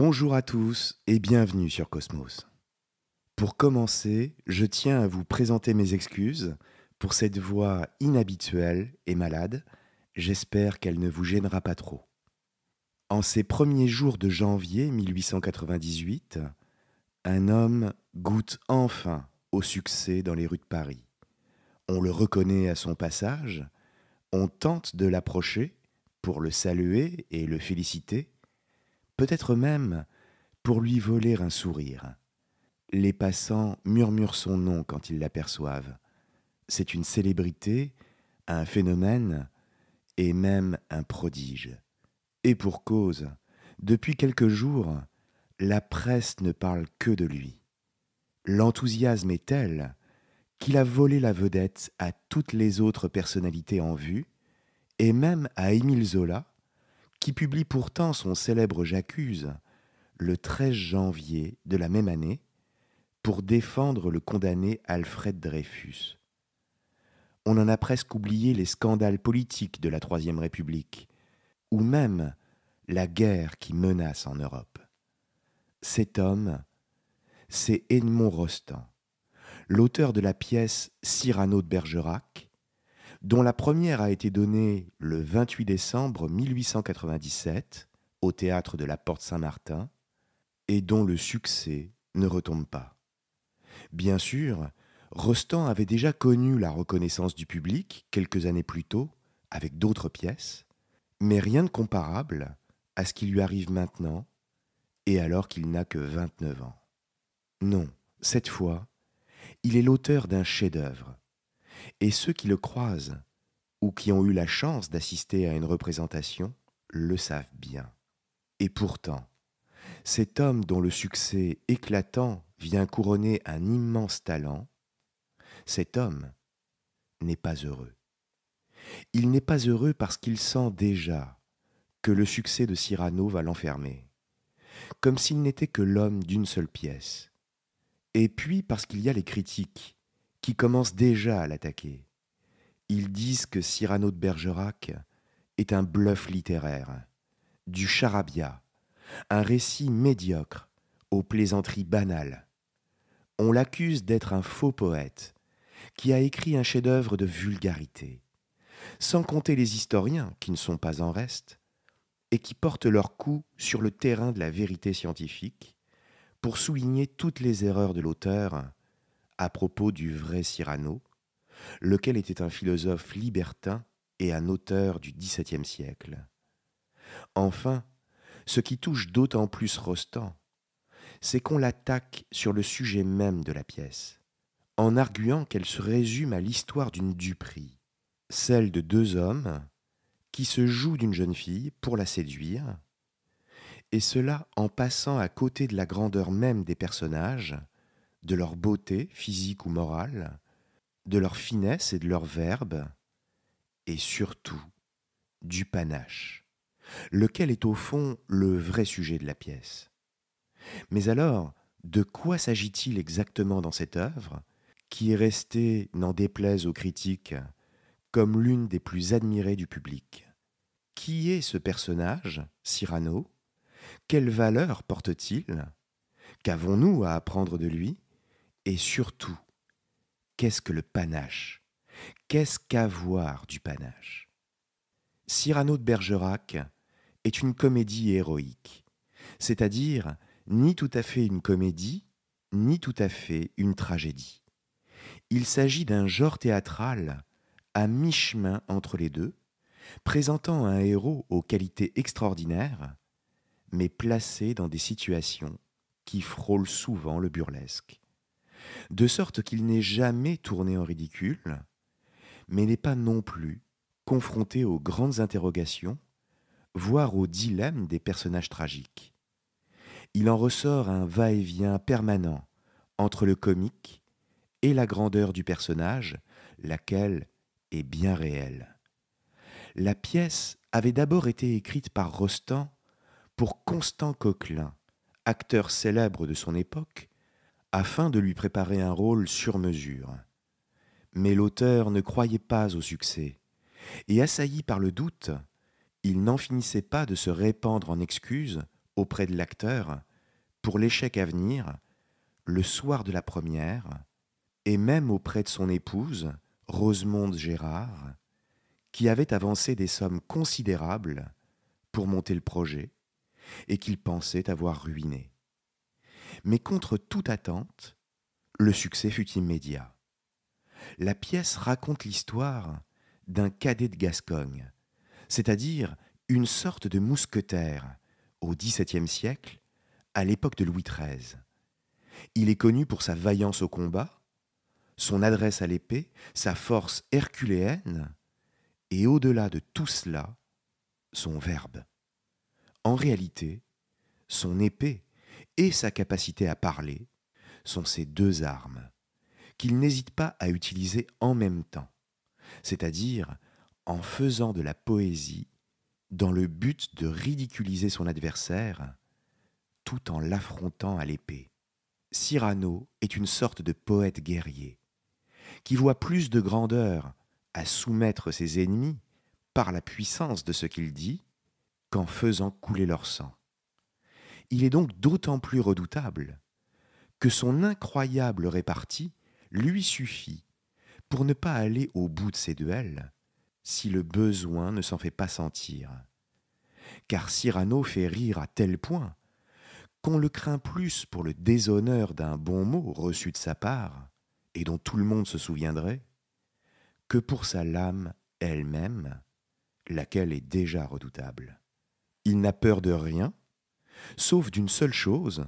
Bonjour à tous et bienvenue sur Cosmos. Pour commencer, je tiens à vous présenter mes excuses pour cette voix inhabituelle et malade. J'espère qu'elle ne vous gênera pas trop. En ces premiers jours de janvier 1898, un homme goûte enfin au succès dans les rues de Paris. On le reconnaît à son passage, on tente de l'approcher pour le saluer et le féliciter, peut-être même pour lui voler un sourire. Les passants murmurent son nom quand ils l'aperçoivent. C'est une célébrité, un phénomène et même un prodige. Et pour cause, depuis quelques jours, la presse ne parle que de lui. L'enthousiasme est tel qu'il a volé la vedette à toutes les autres personnalités en vue, et même à Émile Zola, qui publie pourtant son célèbre J'accuse le 13 janvier de la même année pour défendre le condamné Alfred Dreyfus. On en a presque oublié les scandales politiques de la Troisième République, ou même la guerre qui menace en Europe. Cet homme, c'est Edmond Rostand, l'auteur de la pièce Cyrano de Bergerac, dont la première a été donnée le 28 décembre 1897 au théâtre de la Porte Saint-Martin, et dont le succès ne retombe pas. Bien sûr, Rostand avait déjà connu la reconnaissance du public quelques années plus tôt, avec d'autres pièces, mais rien de comparable à ce qui lui arrive maintenant, et alors qu'il n'a que 29 ans. Non, cette fois, il est l'auteur d'un chef-d'œuvre, et ceux qui le croisent ou qui ont eu la chance d'assister à une représentation le savent bien. Et pourtant, cet homme dont le succès éclatant vient couronner un immense talent, cet homme n'est pas heureux. Il n'est pas heureux parce qu'il sent déjà que le succès de Cyrano va l'enfermer, comme s'il n'était que l'homme d'une seule pièce. Et puis parce qu'il y a les critiques qui commencent déjà à l'attaquer. Ils disent que Cyrano de Bergerac est un bluff littéraire, du charabia, un récit médiocre, aux plaisanteries banales. On l'accuse d'être un faux poète, qui a écrit un chef-d'œuvre de vulgarité, sans compter les historiens qui ne sont pas en reste, et qui portent leur coup sur le terrain de la vérité scientifique, pour souligner toutes les erreurs de l'auteur à propos du vrai Cyrano, lequel était un philosophe libertin et un auteur du XVIIe siècle. Enfin, ce qui touche d'autant plus Rostand, c'est qu'on l'attaque sur le sujet même de la pièce, en arguant qu'elle se résume à l'histoire d'une duperie, celle de deux hommes qui se jouent d'une jeune fille pour la séduire, et cela en passant à côté de la grandeur même des personnages, de leur beauté physique ou morale, de leur finesse et de leur verbe, et surtout du panache, lequel est au fond le vrai sujet de la pièce. Mais alors, de quoi s'agit-il exactement dans cette œuvre, qui est restée, n'en déplaise aux critiques, comme l'une des plus admirées du public Qui est ce personnage, Cyrano Quelle valeur porte-t-il Qu'avons-nous à apprendre de lui et surtout, qu'est-ce que le panache Qu'est-ce qu'avoir du panache Cyrano de Bergerac est une comédie héroïque, c'est-à-dire ni tout à fait une comédie, ni tout à fait une tragédie. Il s'agit d'un genre théâtral à mi-chemin entre les deux, présentant un héros aux qualités extraordinaires, mais placé dans des situations qui frôlent souvent le burlesque de sorte qu'il n'est jamais tourné en ridicule, mais n'est pas non plus confronté aux grandes interrogations, voire aux dilemmes des personnages tragiques. Il en ressort un va-et-vient permanent entre le comique et la grandeur du personnage, laquelle est bien réelle. La pièce avait d'abord été écrite par Rostand pour Constant Coquelin, acteur célèbre de son époque, afin de lui préparer un rôle sur mesure. Mais l'auteur ne croyait pas au succès, et assailli par le doute, il n'en finissait pas de se répandre en excuses auprès de l'acteur pour l'échec à venir, le soir de la première, et même auprès de son épouse, Rosemonde Gérard, qui avait avancé des sommes considérables pour monter le projet et qu'il pensait avoir ruiné. Mais contre toute attente, le succès fut immédiat. La pièce raconte l'histoire d'un cadet de Gascogne, c'est-à-dire une sorte de mousquetaire au XVIIe siècle, à l'époque de Louis XIII. Il est connu pour sa vaillance au combat, son adresse à l'épée, sa force herculéenne, et au-delà de tout cela, son verbe. En réalité, son épée et sa capacité à parler sont ces deux armes, qu'il n'hésite pas à utiliser en même temps, c'est-à-dire en faisant de la poésie dans le but de ridiculiser son adversaire, tout en l'affrontant à l'épée. Cyrano est une sorte de poète guerrier, qui voit plus de grandeur à soumettre ses ennemis par la puissance de ce qu'il dit qu'en faisant couler leur sang. Il est donc d'autant plus redoutable que son incroyable répartie lui suffit pour ne pas aller au bout de ses duels si le besoin ne s'en fait pas sentir. Car Cyrano fait rire à tel point qu'on le craint plus pour le déshonneur d'un bon mot reçu de sa part, et dont tout le monde se souviendrait, que pour sa lame elle-même, laquelle est déjà redoutable. Il n'a peur de rien, sauf d'une seule chose,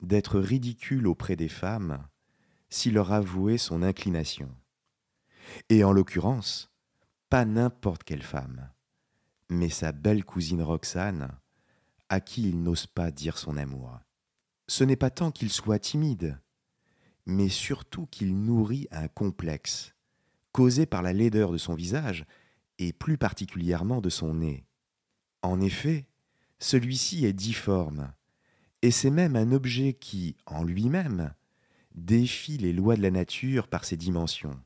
d'être ridicule auprès des femmes s'il leur avouait son inclination. Et en l'occurrence, pas n'importe quelle femme, mais sa belle cousine Roxane, à qui il n'ose pas dire son amour. Ce n'est pas tant qu'il soit timide, mais surtout qu'il nourrit un complexe, causé par la laideur de son visage et plus particulièrement de son nez. En effet, celui-ci est difforme, et c'est même un objet qui, en lui-même, défie les lois de la nature par ses dimensions.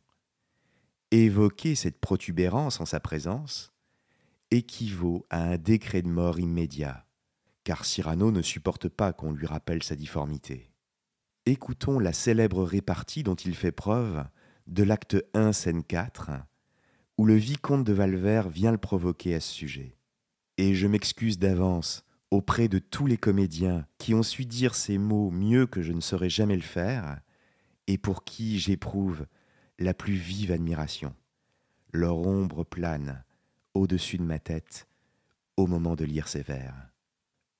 Évoquer cette protubérance en sa présence équivaut à un décret de mort immédiat, car Cyrano ne supporte pas qu'on lui rappelle sa difformité. Écoutons la célèbre répartie dont il fait preuve de l'acte 1, scène 4, où le vicomte de Valvert vient le provoquer à ce sujet et je m'excuse d'avance auprès de tous les comédiens qui ont su dire ces mots mieux que je ne saurais jamais le faire, et pour qui j'éprouve la plus vive admiration. Leur ombre plane au-dessus de ma tête au moment de lire ces vers.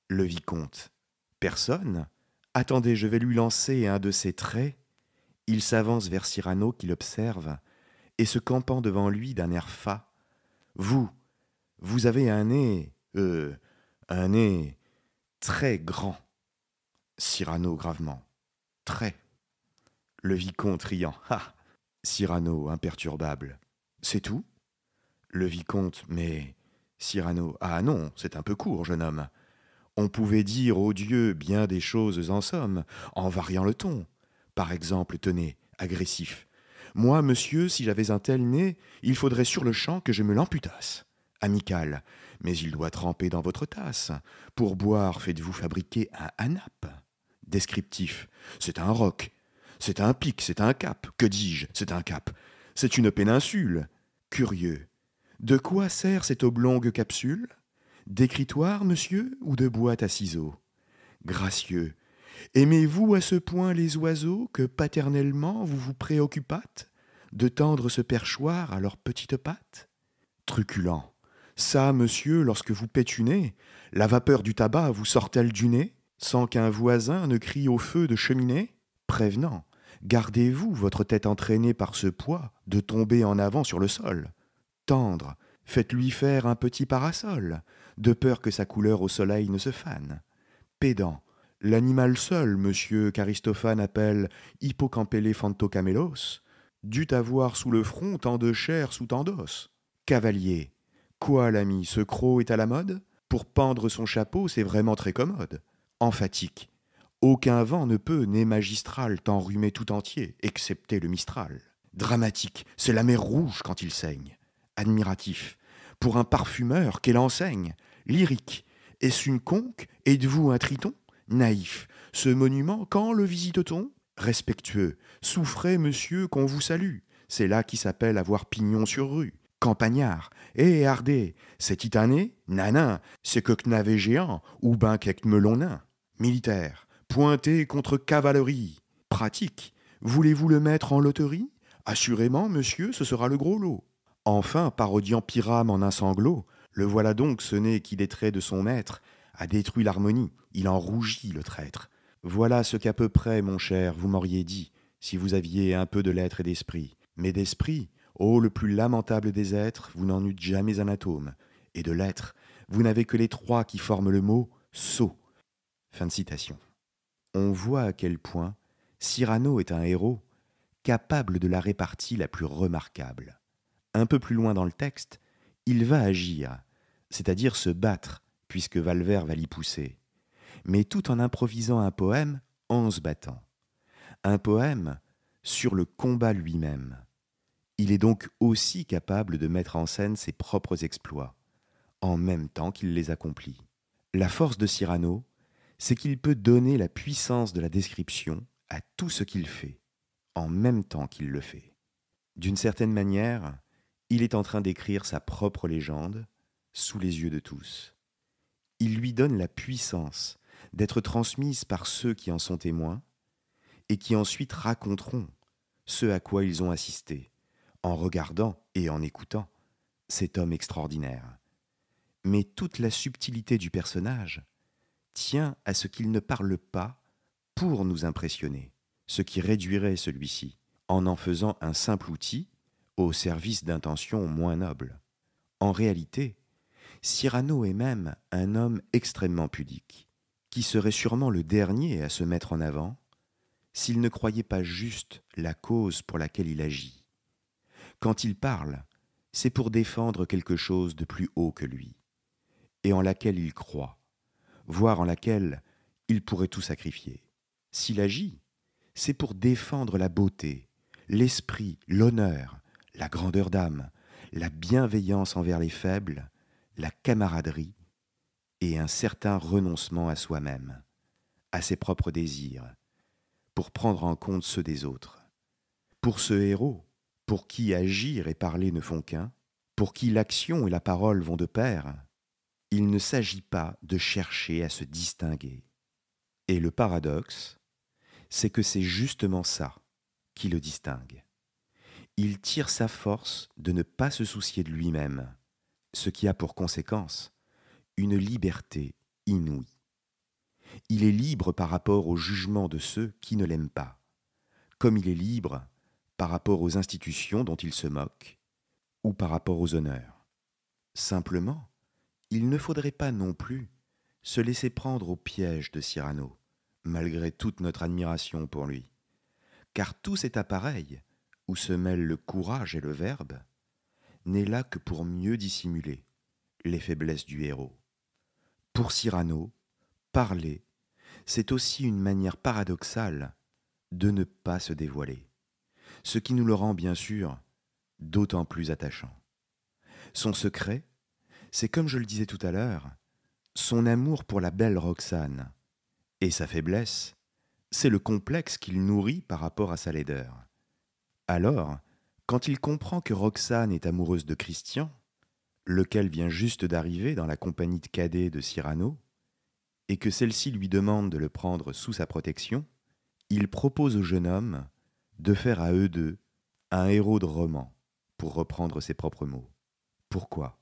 Le vicomte. Personne Attendez, je vais lui lancer un de ses traits. Il s'avance vers Cyrano qui l'observe et se campant devant lui d'un air fat. Vous, vous avez un nez, euh, un nez très grand. Cyrano gravement. Très. Le vicomte riant. Ah Cyrano imperturbable. C'est tout Le vicomte, mais. Cyrano. Ah non, c'est un peu court, jeune homme. On pouvait dire aux oh Dieu, bien des choses en somme, en variant le ton. Par exemple, tenez, agressif. Moi, monsieur, si j'avais un tel nez, il faudrait sur le champ que je me l'amputasse amical, mais il doit tremper dans votre tasse. Pour boire, faites-vous fabriquer un anap. Descriptif, c'est un roc, c'est un pic, c'est un cap, que dis-je, c'est un cap, c'est une péninsule. Curieux. De quoi sert cette oblongue capsule D'écritoire, monsieur, ou de boîte à ciseaux Gracieux. Aimez-vous à ce point les oiseaux que paternellement vous vous préoccupâtes de tendre ce perchoir à leurs petites pattes Truculent. Ça, monsieur, lorsque vous pétunez, la vapeur du tabac vous sort-elle du nez, sans qu'un voisin ne crie au feu de cheminée Prévenant, gardez-vous, votre tête entraînée par ce poids, de tomber en avant sur le sol. Tendre, faites-lui faire un petit parasol, de peur que sa couleur au soleil ne se fane. Pédant, l'animal seul, monsieur qu'Aristophane appelle hippocampéléphantocamélos, dut avoir sous le front tant de chair sous tant d'os. Cavalier, Quoi, l'ami, ce croc est à la mode Pour pendre son chapeau, c'est vraiment très commode. Emphatique. Aucun vent ne peut, né magistral, t'enrhumer tout entier, excepté le mistral. Dramatique, c'est la mer rouge quand il saigne. Admiratif. Pour un parfumeur, quelle enseigne Lyrique. Est-ce une conque Êtes-vous un triton Naïf. Ce monument, quand le visite-t-on Respectueux. Souffrez, monsieur, qu'on vous salue. C'est là qui s'appelle avoir pignon sur rue campagnard. Hé, eh, hardé, c'est titané, nanin, c'est que Cnavé géant, ou ben melon melonin. Militaire, pointé contre cavalerie. Pratique, voulez-vous le mettre en loterie Assurément, monsieur, ce sera le gros lot. Enfin, parodiant Pyram en un sanglot, le voilà donc ce nez qui est de son maître a détruit l'harmonie, il en rougit le traître. Voilà ce qu'à peu près, mon cher, vous m'auriez dit, si vous aviez un peu de lettres et d'esprit. Mais d'esprit, Ô le plus lamentable des êtres, vous n'en eûtes jamais un atome, et de l'être, vous n'avez que les trois qui forment le mot sot. Fin de citation. On voit à quel point Cyrano est un héros capable de la répartie la plus remarquable. Un peu plus loin dans le texte, il va agir, c'est-à-dire se battre, puisque Valvert va l'y pousser, mais tout en improvisant un poème en se battant. Un poème sur le combat lui-même. Il est donc aussi capable de mettre en scène ses propres exploits, en même temps qu'il les accomplit. La force de Cyrano, c'est qu'il peut donner la puissance de la description à tout ce qu'il fait, en même temps qu'il le fait. D'une certaine manière, il est en train d'écrire sa propre légende sous les yeux de tous. Il lui donne la puissance d'être transmise par ceux qui en sont témoins et qui ensuite raconteront ce à quoi ils ont assisté en regardant et en écoutant cet homme extraordinaire. Mais toute la subtilité du personnage tient à ce qu'il ne parle pas pour nous impressionner, ce qui réduirait celui-ci, en en faisant un simple outil au service d'intentions moins nobles. En réalité, Cyrano est même un homme extrêmement pudique, qui serait sûrement le dernier à se mettre en avant s'il ne croyait pas juste la cause pour laquelle il agit quand il parle, c'est pour défendre quelque chose de plus haut que lui, et en laquelle il croit, voire en laquelle il pourrait tout sacrifier. S'il agit, c'est pour défendre la beauté, l'esprit, l'honneur, la grandeur d'âme, la bienveillance envers les faibles, la camaraderie et un certain renoncement à soi-même, à ses propres désirs, pour prendre en compte ceux des autres. Pour ce héros, pour qui agir et parler ne font qu'un, pour qui l'action et la parole vont de pair, il ne s'agit pas de chercher à se distinguer. Et le paradoxe, c'est que c'est justement ça qui le distingue. Il tire sa force de ne pas se soucier de lui-même, ce qui a pour conséquence une liberté inouïe. Il est libre par rapport au jugement de ceux qui ne l'aiment pas, comme il est libre par rapport aux institutions dont il se moque ou par rapport aux honneurs. Simplement, il ne faudrait pas non plus se laisser prendre au piège de Cyrano, malgré toute notre admiration pour lui. Car tout cet appareil, où se mêlent le courage et le verbe, n'est là que pour mieux dissimuler les faiblesses du héros. Pour Cyrano, parler, c'est aussi une manière paradoxale de ne pas se dévoiler ce qui nous le rend bien sûr d'autant plus attachant. Son secret, c'est comme je le disais tout à l'heure, son amour pour la belle Roxane, et sa faiblesse, c'est le complexe qu'il nourrit par rapport à sa laideur. Alors, quand il comprend que Roxane est amoureuse de Christian, lequel vient juste d'arriver dans la compagnie de cadets de Cyrano, et que celle-ci lui demande de le prendre sous sa protection, il propose au jeune homme de faire à eux deux un héros de roman, pour reprendre ses propres mots. Pourquoi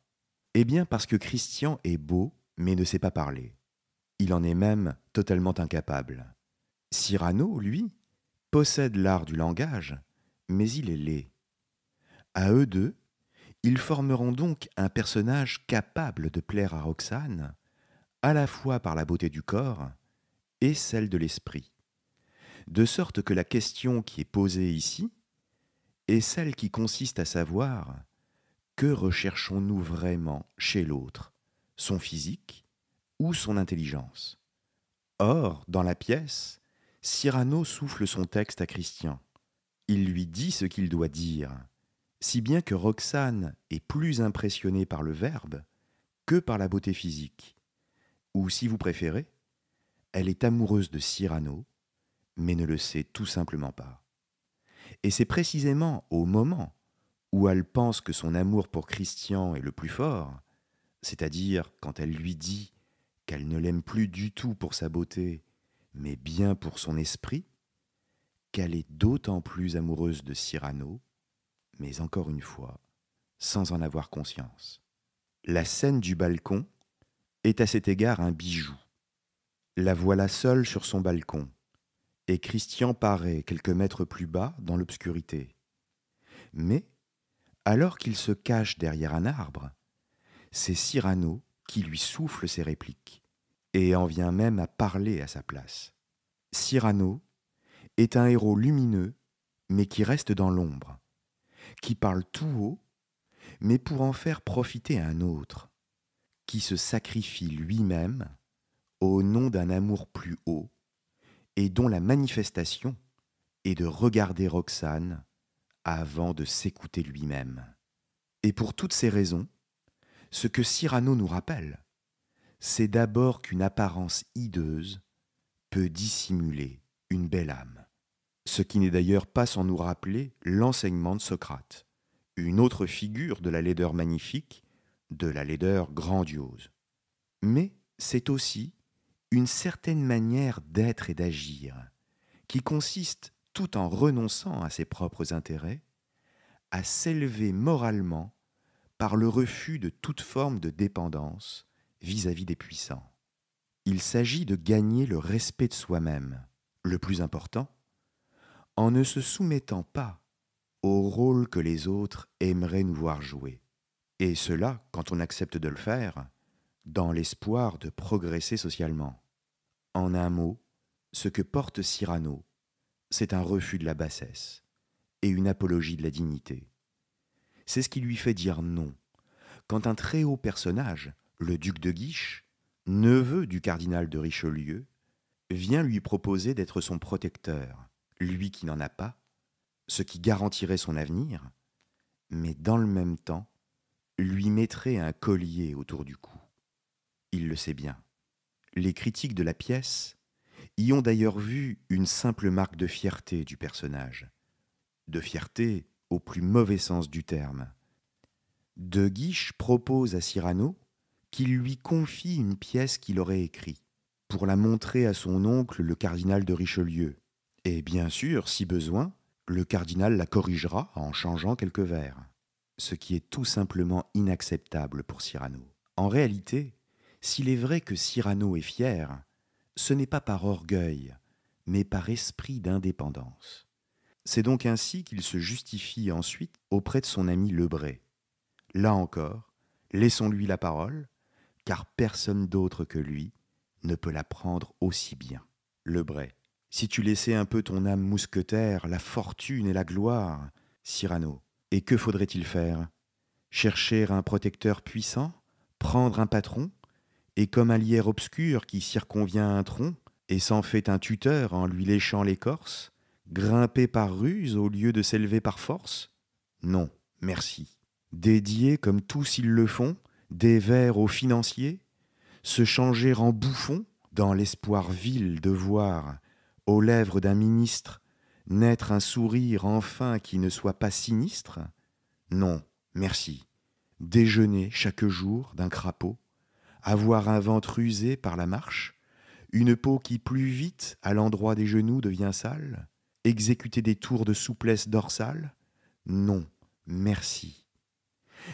Eh bien parce que Christian est beau, mais ne sait pas parler. Il en est même totalement incapable. Cyrano, lui, possède l'art du langage, mais il est laid. À eux deux, ils formeront donc un personnage capable de plaire à Roxane, à la fois par la beauté du corps et celle de l'esprit. De sorte que la question qui est posée ici est celle qui consiste à savoir que recherchons-nous vraiment chez l'autre, son physique ou son intelligence. Or, dans la pièce, Cyrano souffle son texte à Christian. Il lui dit ce qu'il doit dire, si bien que Roxane est plus impressionnée par le verbe que par la beauté physique. Ou si vous préférez, elle est amoureuse de Cyrano mais ne le sait tout simplement pas. Et c'est précisément au moment où elle pense que son amour pour Christian est le plus fort, c'est-à-dire quand elle lui dit qu'elle ne l'aime plus du tout pour sa beauté, mais bien pour son esprit, qu'elle est d'autant plus amoureuse de Cyrano, mais encore une fois, sans en avoir conscience. La scène du balcon est à cet égard un bijou. La voilà seule sur son balcon, et Christian paraît quelques mètres plus bas dans l'obscurité. Mais, alors qu'il se cache derrière un arbre, c'est Cyrano qui lui souffle ses répliques, et en vient même à parler à sa place. Cyrano est un héros lumineux, mais qui reste dans l'ombre, qui parle tout haut, mais pour en faire profiter un autre, qui se sacrifie lui-même au nom d'un amour plus haut, et dont la manifestation est de regarder Roxane avant de s'écouter lui-même. Et pour toutes ces raisons, ce que Cyrano nous rappelle, c'est d'abord qu'une apparence hideuse peut dissimuler une belle âme. Ce qui n'est d'ailleurs pas sans nous rappeler l'enseignement de Socrate, une autre figure de la laideur magnifique, de la laideur grandiose. Mais c'est aussi une certaine manière d'être et d'agir, qui consiste, tout en renonçant à ses propres intérêts, à s'élever moralement par le refus de toute forme de dépendance vis-à-vis des puissants. Il s'agit de gagner le respect de soi-même, le plus important, en ne se soumettant pas au rôle que les autres aimeraient nous voir jouer. Et cela, quand on accepte de le faire, dans l'espoir de progresser socialement. En un mot, ce que porte Cyrano, c'est un refus de la bassesse et une apologie de la dignité. C'est ce qui lui fait dire non. Quand un très haut personnage, le duc de Guiche, neveu du cardinal de Richelieu, vient lui proposer d'être son protecteur, lui qui n'en a pas, ce qui garantirait son avenir, mais dans le même temps, lui mettrait un collier autour du cou. Il le sait bien les critiques de la pièce y ont d'ailleurs vu une simple marque de fierté du personnage, de fierté au plus mauvais sens du terme. De Guiche propose à Cyrano qu'il lui confie une pièce qu'il aurait écrite, pour la montrer à son oncle le cardinal de Richelieu. Et bien sûr, si besoin, le cardinal la corrigera en changeant quelques vers, ce qui est tout simplement inacceptable pour Cyrano. En réalité, s'il est vrai que Cyrano est fier, ce n'est pas par orgueil, mais par esprit d'indépendance. C'est donc ainsi qu'il se justifie ensuite auprès de son ami Lebray. Là encore, laissons-lui la parole, car personne d'autre que lui ne peut la prendre aussi bien. Lebray. Si tu laissais un peu ton âme mousquetaire, la fortune et la gloire, Cyrano, et que faudrait-il faire Chercher un protecteur puissant Prendre un patron et comme un lierre obscur qui circonvient un tronc, et s'en fait un tuteur en lui léchant l'écorce, grimper par ruse au lieu de s'élever par force Non, merci. Dédier, comme tous ils le font, des vers aux financiers, se changer en bouffon, dans l'espoir vil de voir, aux lèvres d'un ministre, naître un sourire enfin qui ne soit pas sinistre Non, merci. Déjeuner chaque jour d'un crapaud, avoir un ventre usé par la marche, une peau qui plus vite à l'endroit des genoux devient sale, exécuter des tours de souplesse dorsale Non, merci.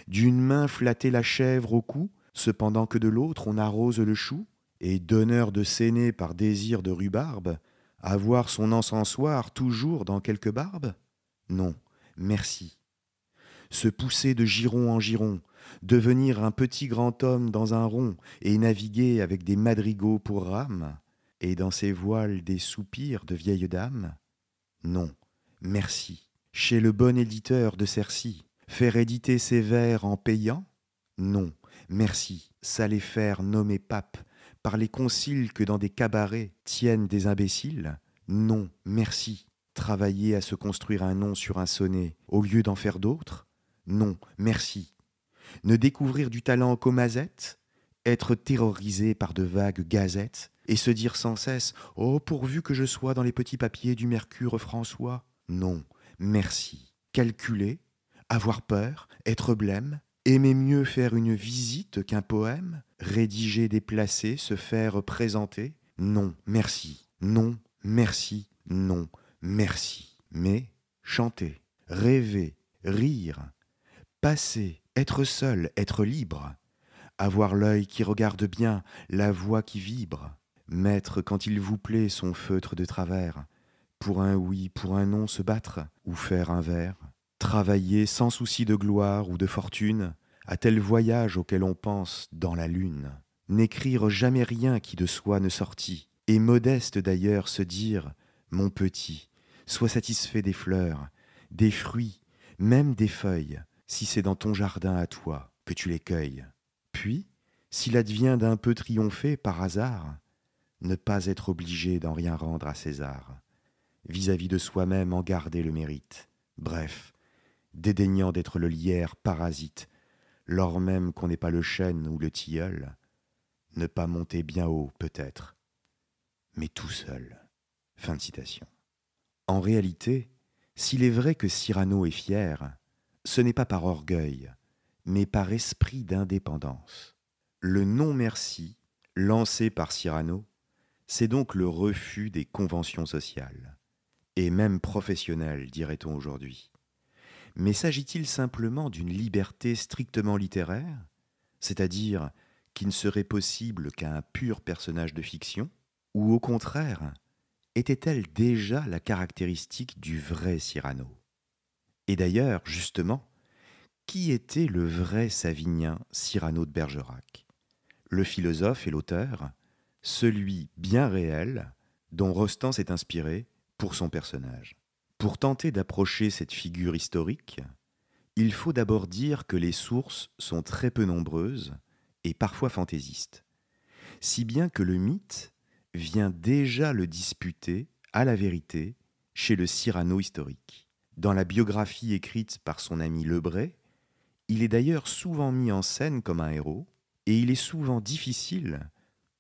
D'une main flatter la chèvre au cou, cependant que de l'autre on arrose le chou, et donneur de séné par désir de rhubarbe, avoir son encensoir toujours dans quelque barbe Non, merci. Se pousser de giron en giron, devenir un petit grand homme dans un rond et naviguer avec des madrigaux pour rames et dans ses voiles des soupirs de vieilles dames Non, merci. Chez le bon éditeur de Cercy, faire éditer ses vers en payant Non, merci. S'aller faire nommer pape par les conciles que dans des cabarets tiennent des imbéciles Non, merci. Travailler à se construire un nom sur un sonnet au lieu d'en faire d'autres Non, merci ne découvrir du talent qu'aux mazettes, être terrorisé par de vagues gazettes, et se dire sans cesse Oh, pourvu que je sois dans les petits papiers du Mercure François Non, merci. Calculer, avoir peur, être blême, aimer mieux faire une visite qu'un poème, rédiger déplacer, se faire présenter Non, merci. Non, merci. Non, merci. Mais chanter, rêver, rire, passer, être seul, être libre. Avoir l'œil qui regarde bien, la voix qui vibre. Mettre, quand il vous plaît, son feutre de travers. Pour un oui, pour un non se battre, ou faire un verre. Travailler sans souci de gloire ou de fortune, à tel voyage auquel on pense dans la lune. N'écrire jamais rien qui de soi ne sortit, et modeste d'ailleurs se dire Mon petit, sois satisfait des fleurs, des fruits, même des feuilles, si c'est dans ton jardin à toi que tu les cueilles. Puis, s'il advient d'un peu triompher par hasard, ne pas être obligé d'en rien rendre à César, vis-à-vis de soi-même en garder le mérite, bref, dédaignant d'être le lierre parasite, lors même qu'on n'est pas le chêne ou le tilleul, ne pas monter bien haut peut-être, mais tout seul. Fin de citation. En réalité, s'il est vrai que Cyrano est fier, ce n'est pas par orgueil, mais par esprit d'indépendance. Le non-merci lancé par Cyrano, c'est donc le refus des conventions sociales, et même professionnelles, dirait-on aujourd'hui. Mais s'agit-il simplement d'une liberté strictement littéraire, c'est-à-dire qui ne serait possible qu'à un pur personnage de fiction, ou au contraire, était-elle déjà la caractéristique du vrai Cyrano et d'ailleurs, justement, qui était le vrai Savinien Cyrano de Bergerac Le philosophe et l'auteur, celui bien réel dont Rostand s'est inspiré pour son personnage. Pour tenter d'approcher cette figure historique, il faut d'abord dire que les sources sont très peu nombreuses et parfois fantaisistes, si bien que le mythe vient déjà le disputer à la vérité chez le Cyrano historique. Dans la biographie écrite par son ami Lebray, il est d'ailleurs souvent mis en scène comme un héros, et il est souvent difficile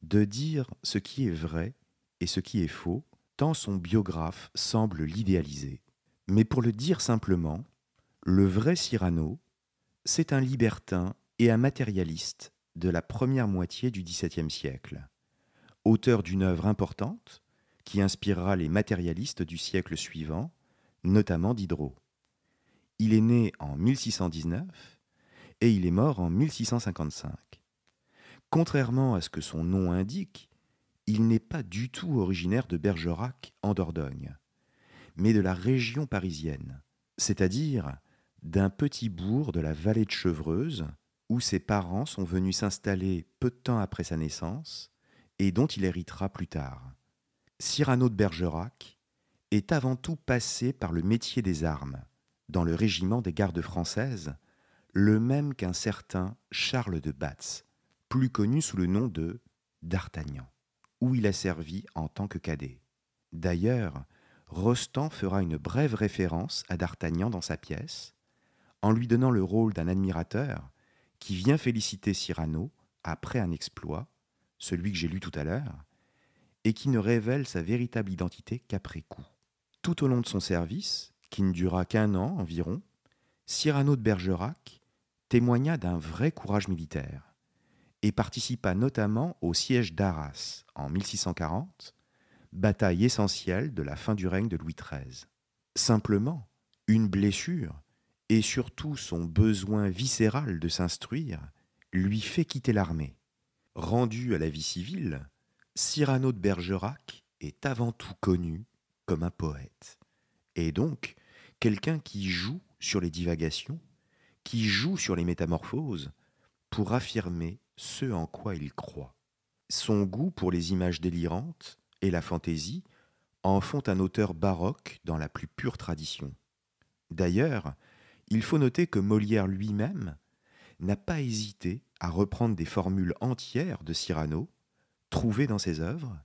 de dire ce qui est vrai et ce qui est faux, tant son biographe semble l'idéaliser. Mais pour le dire simplement, le vrai Cyrano, c'est un libertin et un matérialiste de la première moitié du XVIIe siècle, auteur d'une œuvre importante qui inspirera les matérialistes du siècle suivant, notamment Diderot. Il est né en 1619 et il est mort en 1655. Contrairement à ce que son nom indique, il n'est pas du tout originaire de Bergerac en Dordogne, mais de la région parisienne, c'est-à-dire d'un petit bourg de la vallée de Chevreuse, où ses parents sont venus s'installer peu de temps après sa naissance et dont il héritera plus tard. Cyrano de Bergerac est avant tout passé par le métier des armes, dans le régiment des gardes françaises, le même qu'un certain Charles de Batz, plus connu sous le nom de d'Artagnan, où il a servi en tant que cadet. D'ailleurs, Rostand fera une brève référence à d'Artagnan dans sa pièce, en lui donnant le rôle d'un admirateur qui vient féliciter Cyrano après un exploit, celui que j'ai lu tout à l'heure, et qui ne révèle sa véritable identité qu'après coup. Tout au long de son service, qui ne dura qu'un an environ, Cyrano de Bergerac témoigna d'un vrai courage militaire et participa notamment au siège d'Arras en 1640, bataille essentielle de la fin du règne de Louis XIII. Simplement, une blessure et surtout son besoin viscéral de s'instruire lui fait quitter l'armée. Rendu à la vie civile, Cyrano de Bergerac est avant tout connu un poète. Et donc, quelqu'un qui joue sur les divagations, qui joue sur les métamorphoses, pour affirmer ce en quoi il croit. Son goût pour les images délirantes et la fantaisie en font un auteur baroque dans la plus pure tradition. D'ailleurs, il faut noter que Molière lui-même n'a pas hésité à reprendre des formules entières de Cyrano, trouvées dans ses œuvres,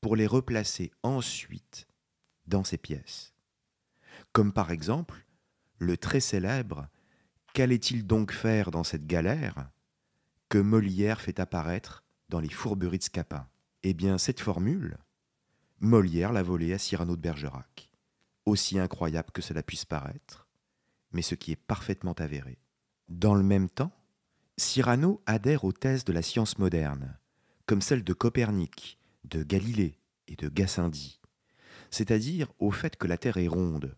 pour les replacer ensuite dans ses pièces. Comme par exemple le très célèbre Qu'allait-il donc faire dans cette galère que Molière fait apparaître dans les fourberies de Scapin Eh bien, cette formule, Molière l'a volée à Cyrano de Bergerac. Aussi incroyable que cela puisse paraître, mais ce qui est parfaitement avéré. Dans le même temps, Cyrano adhère aux thèses de la science moderne, comme celles de Copernic, de Galilée et de Gassendi c'est-à-dire au fait que la Terre est ronde,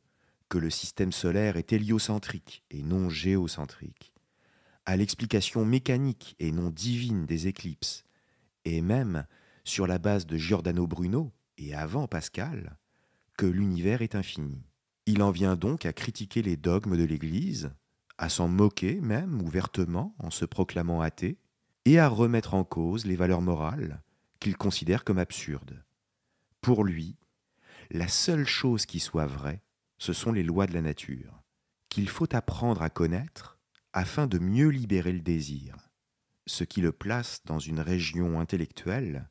que le système solaire est héliocentrique et non géocentrique, à l'explication mécanique et non divine des éclipses, et même, sur la base de Giordano Bruno et avant Pascal, que l'univers est infini. Il en vient donc à critiquer les dogmes de l'Église, à s'en moquer même ouvertement en se proclamant athée, et à remettre en cause les valeurs morales qu'il considère comme absurdes. Pour lui, la seule chose qui soit vraie, ce sont les lois de la nature, qu'il faut apprendre à connaître afin de mieux libérer le désir, ce qui le place dans une région intellectuelle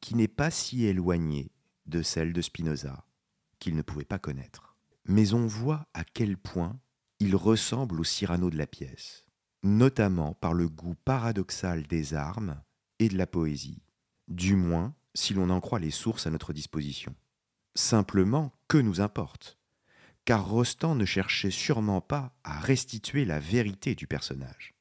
qui n'est pas si éloignée de celle de Spinoza, qu'il ne pouvait pas connaître. Mais on voit à quel point il ressemble au Cyrano de la pièce, notamment par le goût paradoxal des armes et de la poésie, du moins si l'on en croit les sources à notre disposition simplement que nous importe, car Rostand ne cherchait sûrement pas à restituer la vérité du personnage.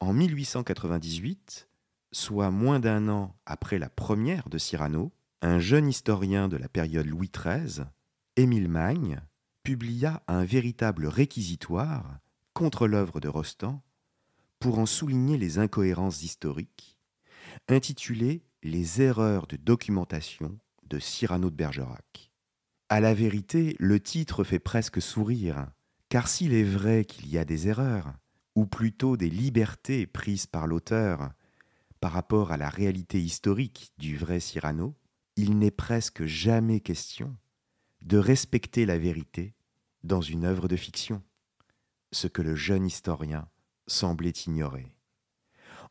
En 1898, soit moins d'un an après la première de Cyrano, un jeune historien de la période Louis XIII, Émile Magne, publia un véritable réquisitoire contre l'œuvre de Rostand pour en souligner les incohérences historiques, intitulé Les erreurs de documentation de Cyrano de Bergerac. À la vérité, le titre fait presque sourire, car s'il est vrai qu'il y a des erreurs, ou plutôt des libertés prises par l'auteur par rapport à la réalité historique du vrai Cyrano, il n'est presque jamais question de respecter la vérité dans une œuvre de fiction, ce que le jeune historien semblait ignorer.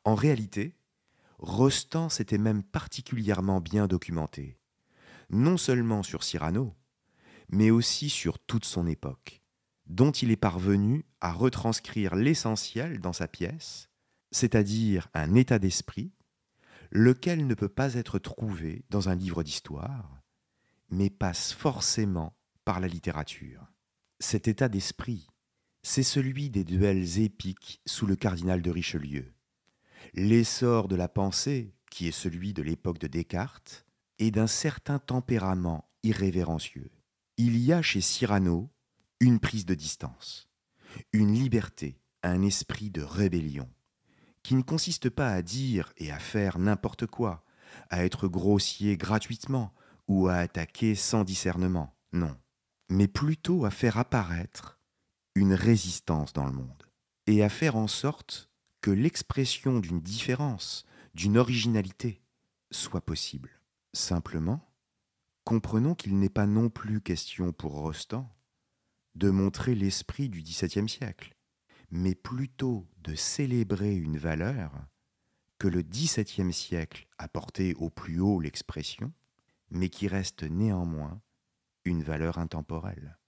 En réalité, Rostand s'était même particulièrement bien documenté, non seulement sur Cyrano, mais aussi sur toute son époque, dont il est parvenu à retranscrire l'essentiel dans sa pièce, c'est-à-dire un état d'esprit, lequel ne peut pas être trouvé dans un livre d'histoire, mais passe forcément par la littérature. Cet état d'esprit, c'est celui des duels épiques sous le cardinal de Richelieu, l'essor de la pensée, qui est celui de l'époque de Descartes, et d'un certain tempérament irrévérencieux il y a chez Cyrano une prise de distance, une liberté, un esprit de rébellion, qui ne consiste pas à dire et à faire n'importe quoi, à être grossier gratuitement ou à attaquer sans discernement, non, mais plutôt à faire apparaître une résistance dans le monde et à faire en sorte que l'expression d'une différence, d'une originalité soit possible. Simplement, comprenons qu'il n'est pas non plus question pour Rostand de montrer l'esprit du XVIIe siècle, mais plutôt de célébrer une valeur que le XVIIe siècle a portée au plus haut l'expression, mais qui reste néanmoins une valeur intemporelle,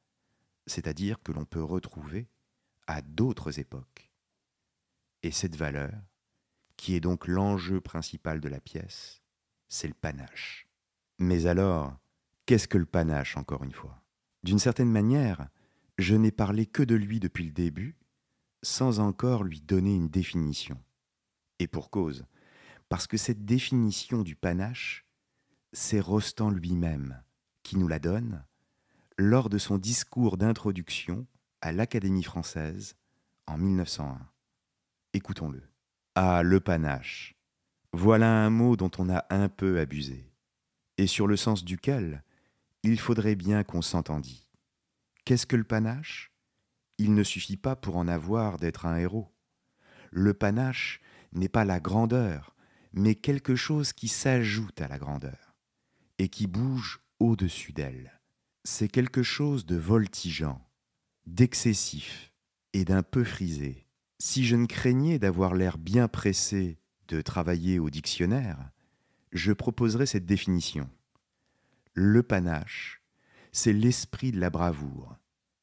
c'est-à-dire que l'on peut retrouver à d'autres époques. Et cette valeur, qui est donc l'enjeu principal de la pièce, c'est le panache. Mais alors, Qu'est-ce que le panache, encore une fois D'une certaine manière, je n'ai parlé que de lui depuis le début, sans encore lui donner une définition. Et pour cause, parce que cette définition du panache, c'est Rostand lui-même qui nous la donne lors de son discours d'introduction à l'Académie française en 1901. Écoutons-le. Ah, le panache. Voilà un mot dont on a un peu abusé, et sur le sens duquel il faudrait bien qu'on s'entendît. Qu'est-ce que le panache Il ne suffit pas pour en avoir d'être un héros. Le panache n'est pas la grandeur, mais quelque chose qui s'ajoute à la grandeur et qui bouge au-dessus d'elle. C'est quelque chose de voltigeant, d'excessif et d'un peu frisé. Si je ne craignais d'avoir l'air bien pressé de travailler au dictionnaire, je proposerais cette définition le panache, c'est l'esprit de la bravoure.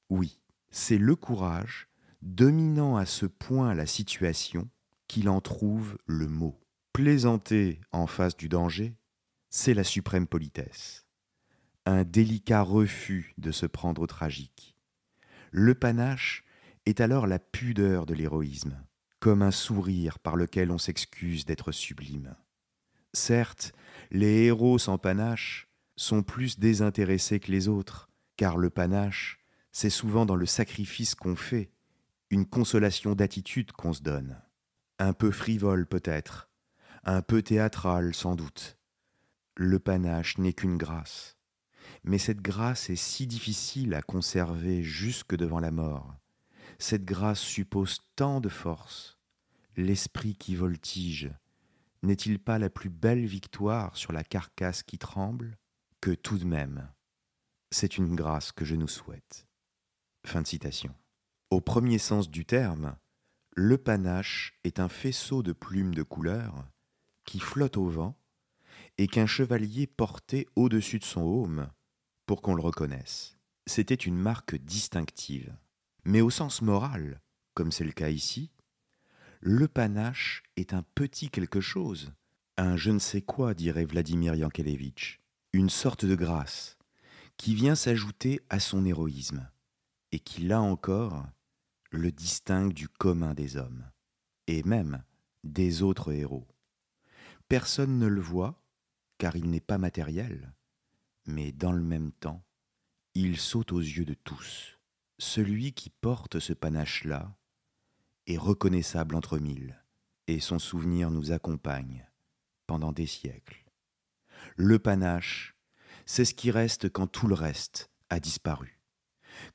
Oui, c'est le courage, dominant à ce point la situation, qu'il en trouve le mot. Plaisanter en face du danger, c'est la suprême politesse. Un délicat refus de se prendre au tragique. Le panache est alors la pudeur de l'héroïsme, comme un sourire par lequel on s'excuse d'être sublime. Certes, les héros sans panache sont plus désintéressés que les autres, car le panache, c'est souvent dans le sacrifice qu'on fait, une consolation d'attitude qu'on se donne. Un peu frivole peut-être, un peu théâtral sans doute. Le panache n'est qu'une grâce. Mais cette grâce est si difficile à conserver jusque devant la mort. Cette grâce suppose tant de force. L'esprit qui voltige, n'est-il pas la plus belle victoire sur la carcasse qui tremble que tout de même, c'est une grâce que je nous souhaite. Fin de citation. Au premier sens du terme, le panache est un faisceau de plumes de couleur qui flotte au vent et qu'un chevalier portait au-dessus de son aume pour qu'on le reconnaisse. C'était une marque distinctive. Mais au sens moral, comme c'est le cas ici, le panache est un petit quelque chose, un je ne sais quoi, dirait Vladimir Yankelevitch une sorte de grâce qui vient s'ajouter à son héroïsme et qui, là encore, le distingue du commun des hommes et même des autres héros. Personne ne le voit car il n'est pas matériel, mais dans le même temps, il saute aux yeux de tous. Celui qui porte ce panache-là est reconnaissable entre mille, et son souvenir nous accompagne pendant des siècles le panache, c'est ce qui reste quand tout le reste a disparu.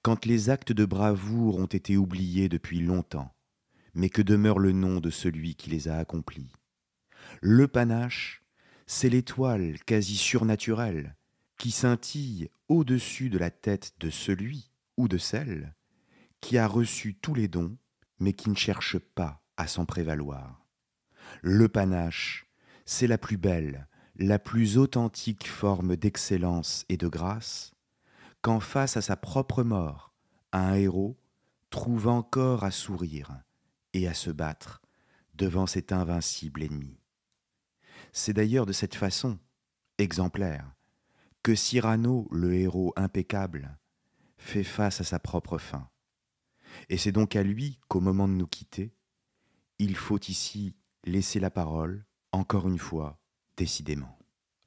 Quand les actes de bravoure ont été oubliés depuis longtemps, mais que demeure le nom de celui qui les a accomplis. Le panache, c'est l'étoile quasi surnaturelle qui scintille au-dessus de la tête de celui ou de celle qui a reçu tous les dons, mais qui ne cherche pas à s'en prévaloir. Le panache, c'est la plus belle, la plus authentique forme d'excellence et de grâce, quand face à sa propre mort, un héros trouve encore à sourire et à se battre devant cet invincible ennemi. C'est d'ailleurs de cette façon, exemplaire, que Cyrano, le héros impeccable, fait face à sa propre fin. Et c'est donc à lui qu'au moment de nous quitter, il faut ici laisser la parole, encore une fois, Décidément.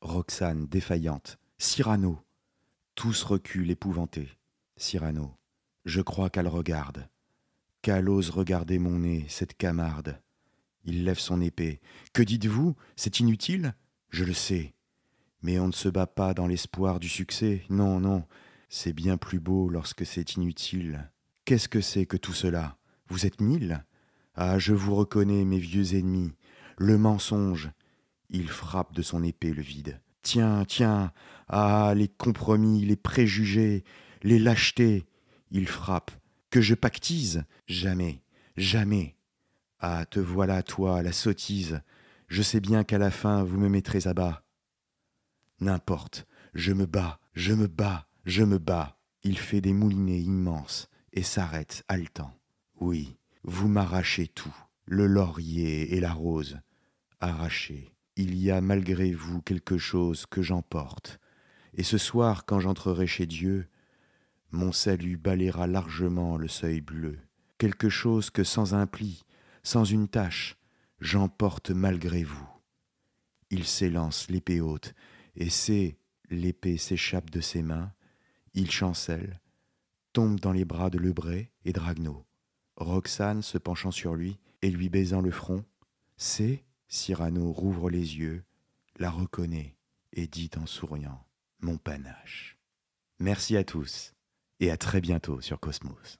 Roxane, défaillante. Cyrano. Tous reculent, épouvantés. Cyrano. Je crois qu'elle regarde. Qu'elle ose regarder mon nez, cette camarde. Il lève son épée. Que dites-vous C'est inutile Je le sais. Mais on ne se bat pas dans l'espoir du succès. Non, non. C'est bien plus beau lorsque c'est inutile. Qu'est-ce que c'est que tout cela Vous êtes mille Ah, je vous reconnais, mes vieux ennemis. Le mensonge, il frappe de son épée le vide. Tiens, tiens. Ah. Les compromis, les préjugés, les lâchetés. Il frappe. Que je pactise. Jamais. Jamais. Ah. Te voilà, toi, la sottise. Je sais bien qu'à la fin vous me mettrez à bas. N'importe. Je me bats, je me bats, je me bats. Il fait des moulinets immenses et s'arrête haletant. Oui, vous m'arrachez tout, le laurier et la rose. Arrachez, il y a malgré vous quelque chose que j'emporte, et ce soir quand j'entrerai chez Dieu, mon salut balayera largement le seuil bleu, quelque chose que sans un pli, sans une tâche, j'emporte malgré vous. Il s'élance l'épée haute, et c'est l'épée s'échappe de ses mains, il chancelle, tombe dans les bras de Lebray et Dragno. Roxane se penchant sur lui et lui baisant le front, c'est Cyrano rouvre les yeux, la reconnaît et dit en souriant Mon panache. Merci à tous et à très bientôt sur Cosmos.